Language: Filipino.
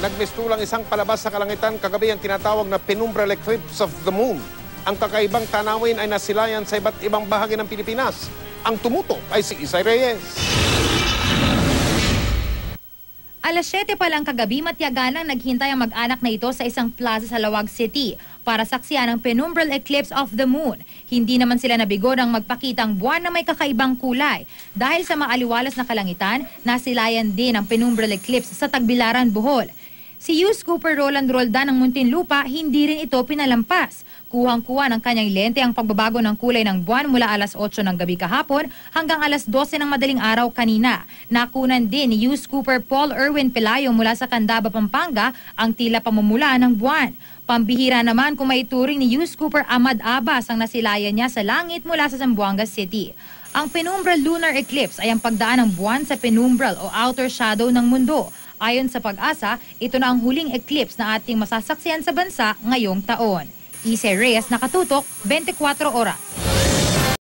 Nagmistulang isang palabas sa kalangitan kagabi ang tinatawag na penumbral eclipse of the moon. Ang kakaibang tanawin ay nasilayan sa iba't ibang bahagi ng Pilipinas. Ang tumutok ay si Isay Reyes. Alas 7 pa lang kagabi, matyaganang naghintay ang mag-anak na ito sa isang plaza sa Lawag City para saksiyan ang penumbral eclipse of the moon. Hindi naman sila nabigo ng ang buwan na may kakaibang kulay. Dahil sa maaliwalas na kalangitan, nasilayan din ang penumbral eclipse sa Tagbilaran, Bohol. Si U.S. Scooper Roland Roldan ng Muntinlupa, hindi rin ito pinalampas. Kuhang-kuha ng kanyang lente ang pagbabago ng kulay ng buwan mula alas 8 ng gabi kahapon hanggang alas 12 ng madaling araw kanina. Nakunan din ni U.S. Scooper Paul Irwin Pelayo mula sa Candaba, Pampanga ang tila pamumula ng buwan. Pambihira naman kung maituring ni U.S. Scooper Ahmad Abbas ang nasilayan niya sa langit mula sa Zamboanga City. Ang penumbral lunar eclipse ay ang pagdaan ng buwan sa penumbral o outer shadow ng mundo Ayon sa pag-asa, ito na ang huling eclipse na ating masasaksihan sa bansa ngayong taon. Ise Reyes nakatutok 24 oras.